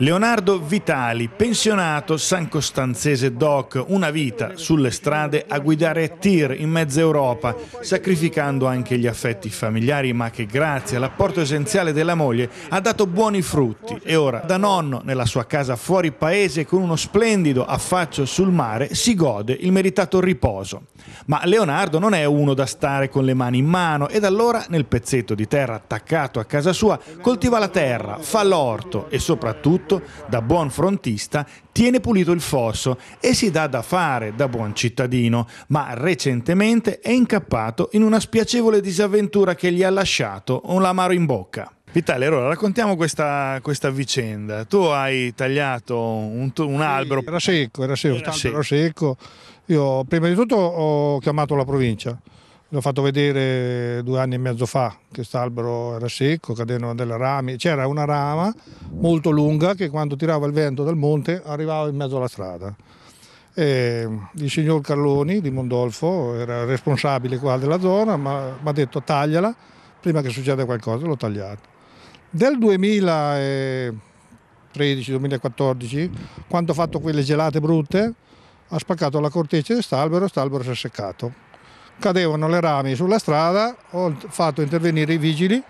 Leonardo Vitali, pensionato san costanzese doc, una vita sulle strade a guidare tir in mezza Europa, sacrificando anche gli affetti familiari, ma che grazie all'apporto essenziale della moglie ha dato buoni frutti e ora da nonno nella sua casa fuori paese con uno splendido affaccio sul mare si gode il meritato riposo. Ma Leonardo non è uno da stare con le mani in mano ed allora nel pezzetto di terra attaccato a casa sua coltiva la terra, fa l'orto e soprattutto soprattutto da buon frontista tiene pulito il fosso e si dà da fare da buon cittadino, ma recentemente è incappato in una spiacevole disavventura che gli ha lasciato un l'amaro in bocca. Vitale, allora raccontiamo questa, questa, vicenda. Tu hai tagliato un, un sì, albero. Era secco, era secco, era secco. Era secco. Io prima di tutto ho chiamato la provincia L'ho fatto vedere due anni e mezzo fa che quest'albero era secco, cadevano delle rami. C'era una rama molto lunga che quando tirava il vento dal monte arrivava in mezzo alla strada. E il signor Carloni di Mondolfo era responsabile qua della zona, ma mi ha detto tagliala prima che succeda qualcosa, l'ho tagliata. Del 2013-2014, quando ho fatto quelle gelate brutte, ha spaccato la corteccia di quest'albero e quest'albero si è seccato cadevano le rami sulla strada, ho fatto intervenire i vigili,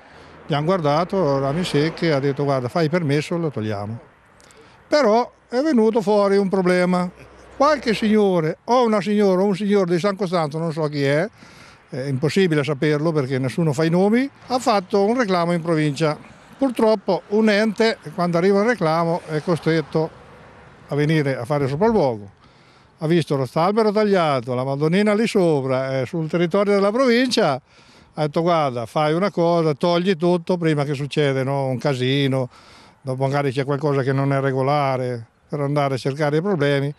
li hanno guardato, rami secchi, ha detto guarda fai permesso, lo togliamo. Però è venuto fuori un problema, qualche signore o una signora o un signore di San Costanzo, non so chi è, è impossibile saperlo perché nessuno fa i nomi, ha fatto un reclamo in provincia. Purtroppo un ente quando arriva il reclamo è costretto a venire a fare il sopralluogo ha visto lo stalbero tagliato, la Madonnina lì sopra, eh, sul territorio della provincia, ha detto guarda fai una cosa, togli tutto prima che succeda no? un casino, dopo magari c'è qualcosa che non è regolare, per andare a cercare i problemi.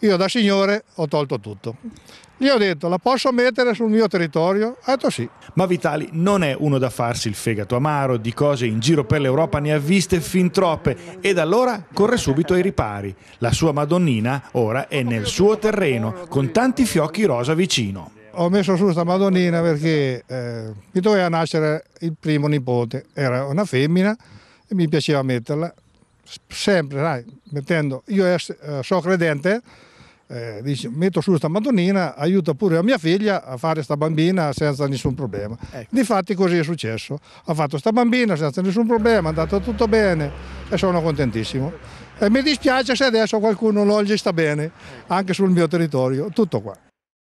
Io da signore ho tolto tutto. Gli ho detto, la posso mettere sul mio territorio? Ha detto sì. Ma Vitali non è uno da farsi il fegato amaro, di cose in giro per l'Europa ne ha viste fin troppe ed allora corre subito ai ripari. La sua Madonnina ora è nel suo terreno, con tanti fiocchi rosa vicino. Ho messo su questa Madonnina perché eh, mi doveva nascere il primo nipote, era una femmina e mi piaceva metterla. Sempre, sai, mettendo, io eh, sono credente, eh, dici, metto su sta madonnina, aiuta pure la mia figlia a fare questa bambina senza nessun problema. Ecco. Difatti così è successo, ha fatto questa bambina senza nessun problema, è andato tutto bene e sono contentissimo. E mi dispiace se adesso qualcuno non gli sta bene, anche sul mio territorio, tutto qua.